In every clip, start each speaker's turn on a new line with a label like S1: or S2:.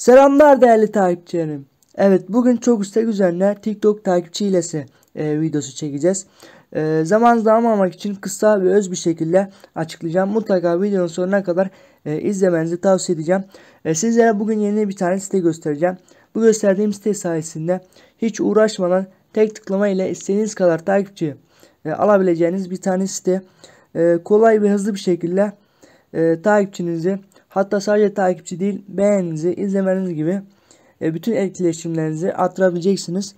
S1: Selamlar değerli takipçilerim. Evet bugün çok istek üzerine TikTok takipçi hilesi e, videosu çekeceğiz. E, zamanınızı almamak için kısa ve öz bir şekilde açıklayacağım. Mutlaka videonun sonuna kadar e, izlemenizi tavsiye edeceğim. E, sizlere bugün yeni bir tane site göstereceğim. Bu gösterdiğim site sayesinde hiç uğraşmadan tek tıklama ile istediğiniz kadar takipçi e, alabileceğiniz bir tane site. E, kolay ve hızlı bir şekilde e, takipçinizi Hatta sadece takipçi değil beğeninizi, izlemeniz gibi e, bütün etkileşimlerinizi attırabileceksiniz.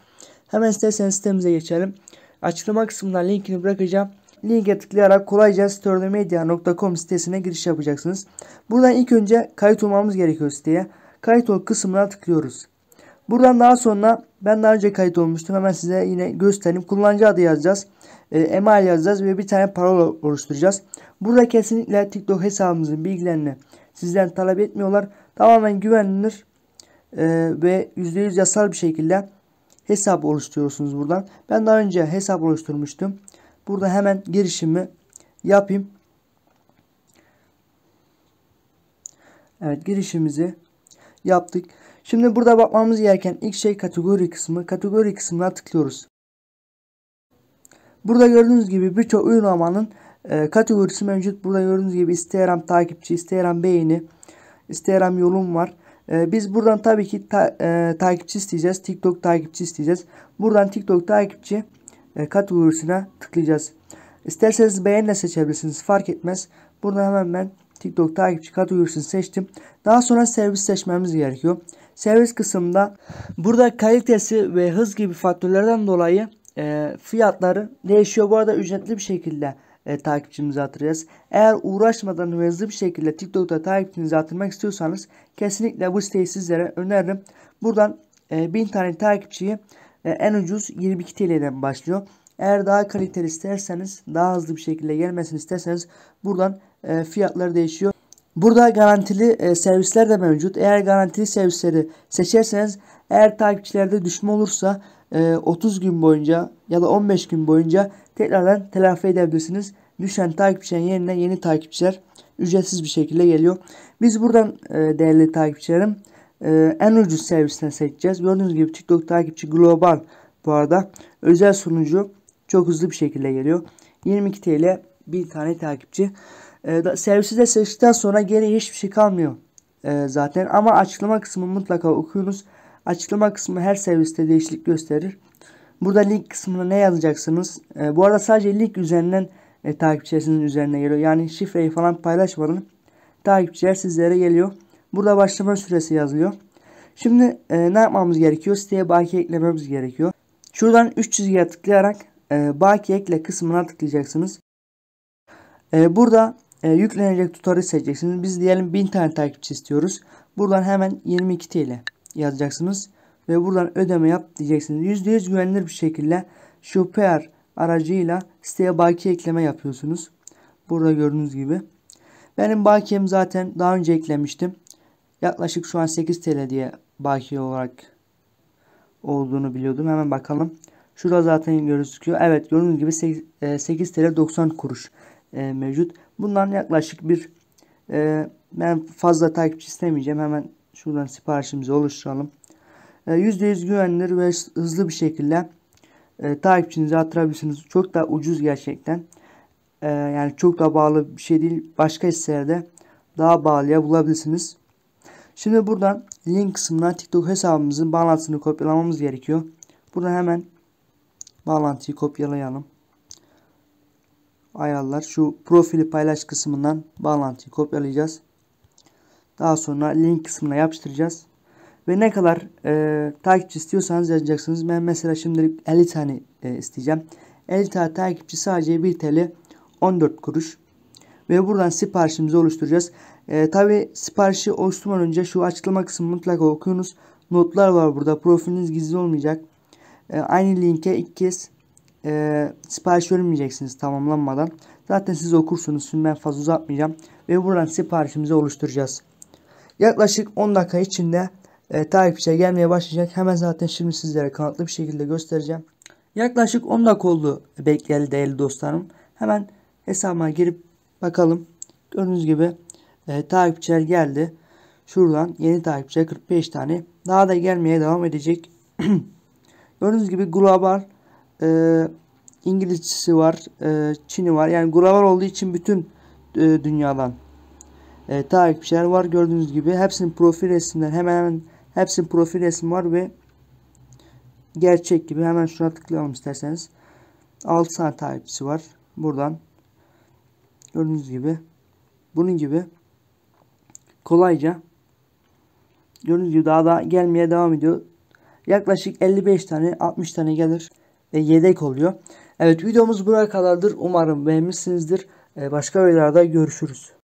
S1: Hemen isterseniz sitemize geçelim. Açıklama kısmından linkini bırakacağım. Linke tıklayarak kolayca sterlomedia.com sitesine giriş yapacaksınız. Buradan ilk önce kayıt olmamız gerekiyor siteye. Kayıt ol kısmına tıklıyoruz. Buradan daha sonra ben daha önce kayıt olmuştum. Hemen size yine göstereyim. Kullanıcı adı yazacağız. E, email yazacağız ve bir tane parola oluşturacağız. Burada kesinlikle TikTok hesabımızın bilgilerini Sizden talep etmiyorlar. Tamamen güvenilir e, ve %100 yasal bir şekilde hesap oluşturuyorsunuz buradan. Ben daha önce hesap oluşturmuştum. Burada hemen girişimi yapayım. Evet girişimizi yaptık. Şimdi burada bakmamız gereken ilk şey kategori kısmı. Kategori kısmına tıklıyoruz. Burada gördüğünüz gibi birçok uygulamanın e, kategorisi mevcut. Burada gördüğünüz gibi Instagram takipçi, Instagram beğeni, Instagram yolum var. Ee, biz buradan tabii ki ta, e, takipçi isteyeceğiz. TikTok takipçi isteyeceğiz. Buradan TikTok takipçi e, kategorisine tıklayacağız. İsterseniz beğenle seçebilirsiniz. Fark etmez. Burada hemen ben TikTok takipçi kategorisini seçtim. Daha sonra servis seçmemiz gerekiyor. Servis kısmında burada kalitesi ve hız gibi faktörlerden dolayı e, fiyatları değişiyor. Bu arada ücretli bir şekilde e, takipçimizi artıracağız. Eğer uğraşmadan hızlı bir şekilde TikTok'ta takipçinizi artırmak istiyorsanız kesinlikle bu siteyi sizlere öneririm. Buradan e, 1000 tane takipçiyi e, en ucuz 22 TL'den başlıyor. Eğer daha kaliteli isterseniz, daha hızlı bir şekilde gelmesini isterseniz buradan e, fiyatları değişiyor. Burada garantili e, servisler de mevcut. Eğer garantili servisleri seçerseniz eğer takipçilerde düşme olursa 30 e, gün boyunca ya da 15 gün boyunca tekrardan telafi edebilirsiniz. Düşen takipçilerin yerine yeni takipçiler ücretsiz bir şekilde geliyor. Biz buradan e, değerli takipçilerim e, en ucuz servisten seçeceğiz. Gördüğünüz gibi TikTok takipçi global bu arada özel sunucu çok hızlı bir şekilde geliyor. 22 TL bir tane takipçi. E, servisi de seçtikten sonra geri hiçbir şey kalmıyor zaten. Ama açıklama kısmını mutlaka okuyunuz. Açıklama kısmı her serviste değişiklik gösterir. Burada link kısmına ne yazacaksınız? E, bu arada sadece link üzerinden e, takipçilerin üzerine geliyor. Yani şifreyi falan paylaşmadan takipçiler sizlere geliyor. Burada başlama süresi yazılıyor. Şimdi e, ne yapmamız gerekiyor? Siteye baki eklememiz gerekiyor. Şuradan 3 çizgiye tıklayarak e, baki ekle kısmına tıklayacaksınız. E, burada e, yüklenecek tutarı seçeceksiniz. Biz diyelim 1000 tane takipçi istiyoruz. Buradan hemen 22 TL yazacaksınız. Ve buradan ödeme yap diyeceksiniz. %100 güvenilir bir şekilde Shoper aracıyla siteye baki ekleme yapıyorsunuz. Burada gördüğünüz gibi. Benim bakiyem zaten daha önce eklemiştim. Yaklaşık şu an 8 TL diye bakiye olarak olduğunu biliyordum. Hemen bakalım. Şurada zaten gözüküyor. Evet gördüğünüz gibi 8, 8 TL 90 kuruş e, mevcut. bundan yaklaşık bir e, ben fazla takipçi istemeyeceğim. Hemen Şuradan siparişimizi oluşturalım. E, %100 güvenilir ve hızlı bir şekilde e, takipçinizi takipçinize attırabilirsiniz. Çok da ucuz gerçekten. E, yani çok da bağlı bir şey değil. Başka hisselerde daha bağlıya bulabilirsiniz. Şimdi buradan link kısmına TikTok hesabımızın bağlantısını kopyalamamız gerekiyor. burada hemen bağlantıyı kopyalayalım. Ayarlar şu profili paylaş kısmından bağlantıyı kopyalayacağız. Daha sonra link kısmına yapıştıracağız. Ve ne kadar e, takipçi istiyorsanız yazacaksınız. Ben mesela şimdilik 50 tane e, isteyeceğim. 50 tane takipçi sadece 1 TL 14 kuruş. Ve buradan siparişimizi oluşturacağız. E, Tabi siparişi oluşturmadan önce şu açıklama kısmını mutlaka okuyunuz. Notlar var burada. Profiliniz gizli olmayacak. E, aynı linke ilk kez e, sipariş vermeyeceksiniz tamamlanmadan. Zaten siz okursunuz. Şimdi ben fazla uzatmayacağım. Ve buradan siparişimizi oluşturacağız. Yaklaşık 10 dakika içinde e, takipçiye gelmeye başlayacak. Hemen zaten şimdi sizlere kanıtlı bir şekilde göstereceğim. Yaklaşık 10 dakika oldu bekleyeli değerli dostlarım. Hemen hesabıma girip bakalım. Gördüğünüz gibi e, takipçiler geldi. Şuradan yeni takipçiler 45 tane. Daha da gelmeye devam edecek. Gördüğünüz gibi global e, İngilizcesi var, e, Çin'i var. Yani global olduğu için bütün e, dünyadan e, takipçiler var. Gördüğünüz gibi hepsinin profil resimler hemen hemen hepsinin profil resim var ve gerçek gibi hemen şuna tıklayalım isterseniz. 6 tane takipçisi var. Buradan gördüğünüz gibi bunun gibi kolayca gördüğünüz gibi daha da gelmeye devam ediyor. Yaklaşık 55 tane 60 tane gelir. ve yedek oluyor. Evet videomuz buraya kadardır. Umarım beğenmişsinizdir. E, başka videolarda görüşürüz.